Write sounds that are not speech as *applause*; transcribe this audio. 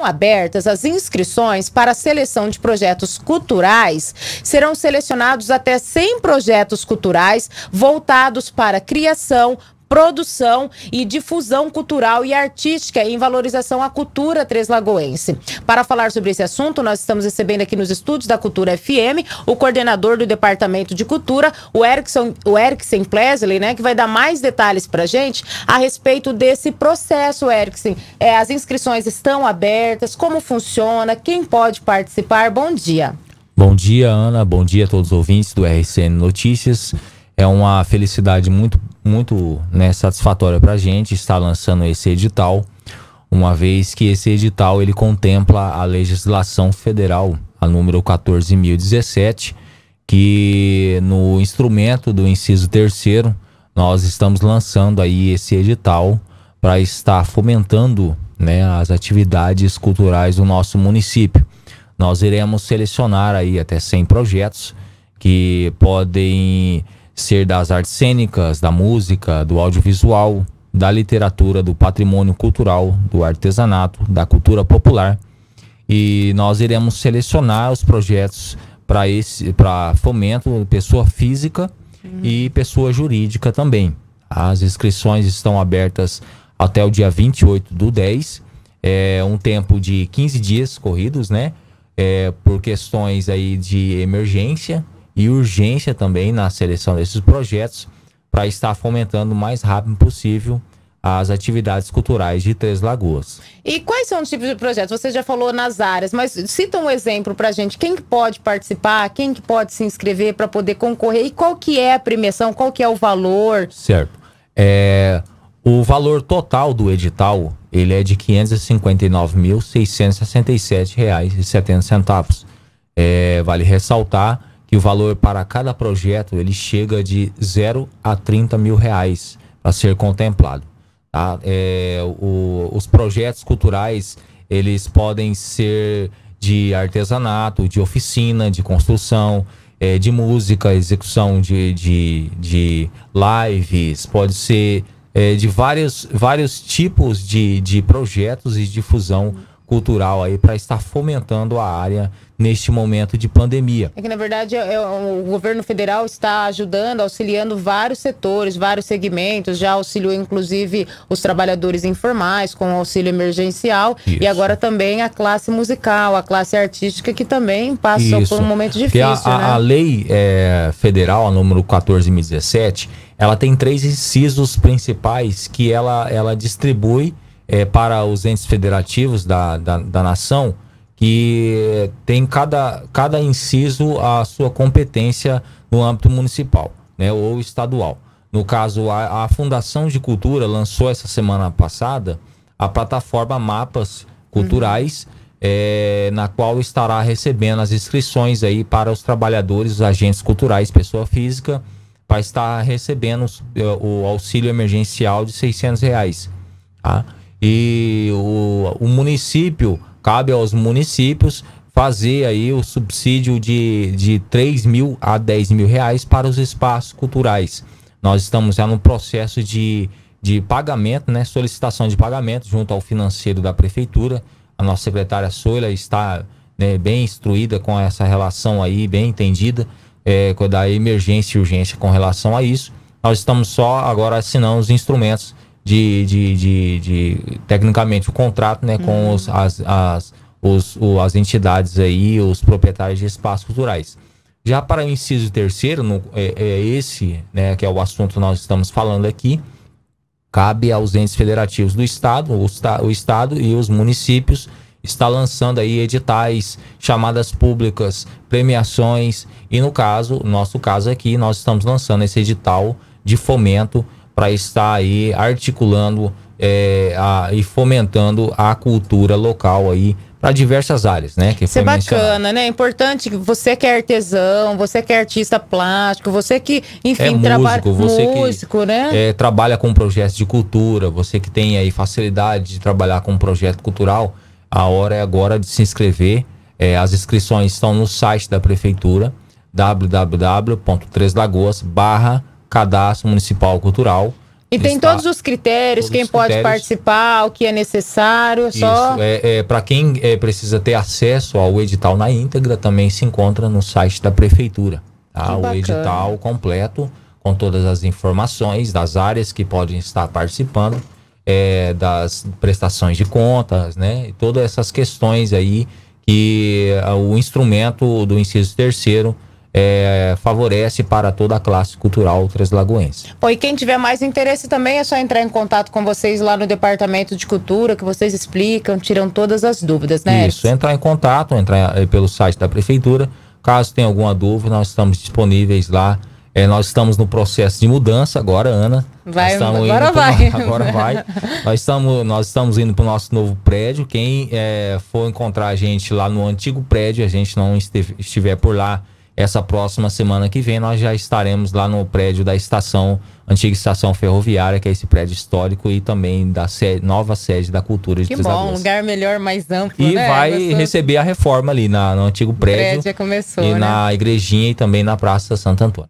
Estão abertas as inscrições para a seleção de projetos culturais. Serão selecionados até 100 projetos culturais voltados para criação, produção e difusão cultural e artística em valorização à cultura Lagoense. Para falar sobre esse assunto, nós estamos recebendo aqui nos estúdios da Cultura FM o coordenador do Departamento de Cultura, o Erickson, o Erickson Plesley, né, que vai dar mais detalhes para gente a respeito desse processo, Erickson. É, as inscrições estão abertas, como funciona, quem pode participar. Bom dia. Bom dia, Ana. Bom dia a todos os ouvintes do RCN Notícias. É uma felicidade muito muito né, satisfatória para a gente estar lançando esse edital, uma vez que esse edital ele contempla a legislação federal, a número 14.017, que no instrumento do inciso terceiro nós estamos lançando aí esse edital para estar fomentando né, as atividades culturais do nosso município. Nós iremos selecionar aí até 100 projetos que podem ser das artes cênicas, da música, do audiovisual, da literatura, do patrimônio cultural, do artesanato, da cultura popular. E nós iremos selecionar os projetos para esse para fomento pessoa física uhum. e pessoa jurídica também. As inscrições estão abertas até o dia 28 do 10, é um tempo de 15 dias corridos, né? É, por questões aí de emergência, e urgência também na seleção desses projetos para estar fomentando o mais rápido possível as atividades culturais de Três Lagoas. E quais são os tipos de projetos? Você já falou nas áreas, mas cita um exemplo para gente. Quem pode participar? Quem pode se inscrever para poder concorrer? E qual que é a premiação? Qual que é o valor? Certo. É, o valor total do edital ele é de R$ 559.667,70. É, vale ressaltar que o valor para cada projeto ele chega de 0 a 30 mil reais para ser contemplado. Tá? É, o, os projetos culturais eles podem ser de artesanato, de oficina, de construção, é, de música, execução de, de, de lives, pode ser é, de vários, vários tipos de, de projetos e difusão cultural aí para estar fomentando a área neste momento de pandemia. É que na verdade é, é, o governo federal está ajudando, auxiliando vários setores, vários segmentos, já auxiliou inclusive os trabalhadores informais com auxílio emergencial Isso. e agora também a classe musical, a classe artística que também passou Isso. por um momento difícil. Porque a, né? a lei é, federal, a número 14.017, ela tem três incisos principais que ela, ela distribui é, para os entes federativos da, da, da nação, que tem cada, cada inciso a sua competência no âmbito municipal né, ou estadual. No caso, a, a, Fundação de Cultura lançou essa semana passada a plataforma Mapas Culturais, uhum. é, na qual estará recebendo as inscrições aí para os trabalhadores, os agentes culturais, pessoa física, para estar recebendo o, é, o auxílio emergencial de 600 reais. Tá? e o, o município, cabe aos municípios fazer aí o subsídio de, de 3 mil a 10 mil reais para os espaços culturais. Nós estamos já no processo de, de pagamento, né? solicitação de pagamento junto ao financeiro da prefeitura. A nossa secretária Soila está né, bem instruída com essa relação aí, bem entendida, é, da emergência e urgência com relação a isso. Nós estamos só agora assinando os instrumentos de, de, de, de, tecnicamente o contrato né, com uhum. os, as, as, os, o, as entidades aí, os proprietários de espaços culturais. Já para o inciso terceiro, no, é, é, esse né, que é o assunto que nós estamos falando aqui, cabe aos entes federativos do Estado, o, o Estado e os municípios está lançando aí editais, chamadas públicas, premiações e no caso, nosso caso aqui, nós estamos lançando esse edital de fomento para estar aí articulando é, a, e fomentando a cultura local aí para diversas áreas, né? Que Isso é bacana, né? É importante que você que é artesão, você que é artista plástico, você que, enfim, é músico, trabalha você músico, que, né? É, trabalha com projetos de cultura, você que tem aí facilidade de trabalhar com um projeto cultural, a hora é agora de se inscrever. É, as inscrições estão no site da prefeitura www.treslagoas barra cadastro municipal cultural. E tem está, todos os critérios, todos quem os pode participar, o que é necessário, é Isso, só... É, é Para quem é, precisa ter acesso ao edital na íntegra, também se encontra no site da prefeitura. Tá? O edital completo, com todas as informações das áreas que podem estar participando, é, das prestações de contas, né? E todas essas questões aí que ah, o instrumento do inciso terceiro é, favorece para toda a classe cultural translagoense. Bom, e quem tiver mais interesse também é só entrar em contato com vocês lá no Departamento de Cultura, que vocês explicam, tiram todas as dúvidas, né? Isso, entrar em contato, entrar eh, pelo site da Prefeitura. Caso tenha alguma dúvida, nós estamos disponíveis lá. É, nós estamos no processo de mudança agora, Ana. Vai, agora vai. Pro, *laughs* agora vai. nós, estamos, nós estamos indo para o nosso novo prédio. Quem é, for encontrar a gente lá no antigo prédio, a gente não esteve, estiver por lá essa próxima semana que vem nós já estaremos lá no prédio da estação, antiga estação ferroviária, que é esse prédio histórico e também da nova sede da cultura de Que bom, um lugar melhor, mais amplo, E né? vai receber a reforma ali na, no antigo prédio. O prédio já começou, E né? na igrejinha e também na Praça Santo Antônio.